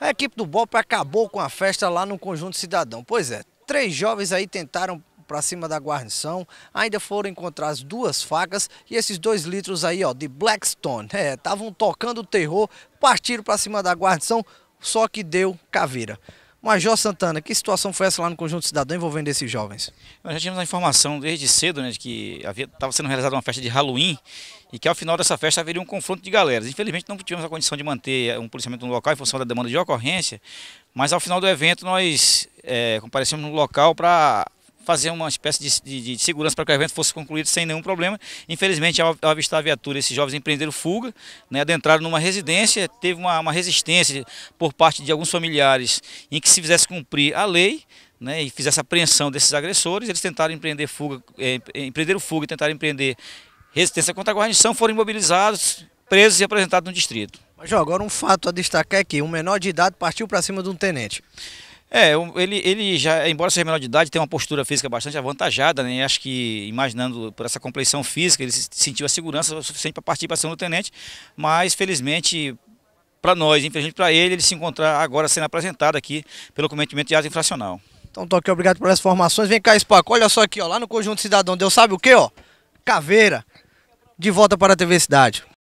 A equipe do BOP acabou com a festa lá no Conjunto Cidadão. Pois é, três jovens aí tentaram para cima da guarnição, ainda foram encontradas duas facas e esses dois litros aí, ó, de Blackstone. É, estavam tocando o terror, partiram para cima da guarnição, só que deu caveira. Major Santana, que situação foi essa lá no Conjunto Cidadão envolvendo esses jovens? Nós já tínhamos a informação desde cedo né, de que estava sendo realizada uma festa de Halloween e que ao final dessa festa haveria um confronto de galeras. Infelizmente não tivemos a condição de manter eh, um policiamento no local em função da demanda de ocorrência, mas ao final do evento nós é, comparecemos no local para fazer uma espécie de, de, de segurança para que o evento fosse concluído sem nenhum problema. Infelizmente, ao, ao avistar a viatura, esses jovens empreenderam fuga, né, adentraram numa residência, teve uma, uma resistência por parte de alguns familiares em que se fizesse cumprir a lei, né, e fizesse apreensão desses agressores, eles tentaram empreender fuga, eh, empreenderam fuga e tentaram empreender resistência contra a guarnição, foram imobilizados, presos e apresentados no distrito. Mas, João, agora um fato a destacar é que um menor de idade partiu para cima de um tenente. É, ele, ele já, embora seja menor de idade, tem uma postura física bastante avantajada, né? Acho que, imaginando por essa compreensão física, ele sentiu a segurança suficiente para partir para ser um tenente, mas felizmente para nós, infelizmente para ele, ele se encontrar agora sendo apresentado aqui pelo cometimento de ato infracional. Então, Toque, obrigado pelas informações. Vem cá, Spaco, olha só aqui, ó, lá no Conjunto Cidadão, Deus sabe o quê, ó? Caveira, de volta para a TV Cidade.